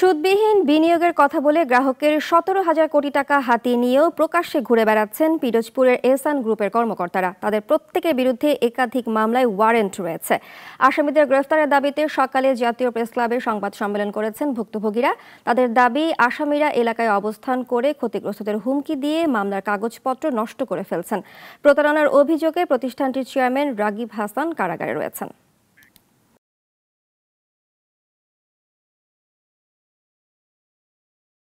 সুদবিহীন বিনিয়োগের কথা বলে গ্রাহকের সতেরো হাজার কোটি টাকা হাতিয়ে নিয়েও প্রকাশ্যে ঘুরে বেড়াচ্ছেন পিরোজপুরের এসান গ্রুপের কর্মকর্তারা তাদের প্রত্যেকের বিরুদ্ধে একাধিক মামলায় ওয়ারেন্ট রয়েছে আসামিদের গ্রেফতারের দাবিতে সকালে জাতীয় প্রেস ক্লাবে সংবাদ সম্মেলন করেছেন ভুক্তভোগীরা তাদের দাবি আসামিরা এলাকায় অবস্থান করে ক্ষতিগ্রস্তদের হুমকি দিয়ে মামলার কাগজপত্র নষ্ট করে ফেলছেন প্রতারণার অভিযোগে প্রতিষ্ঠানটির চেয়ারম্যান রাগিব হাসান কারাগারে রয়েছেন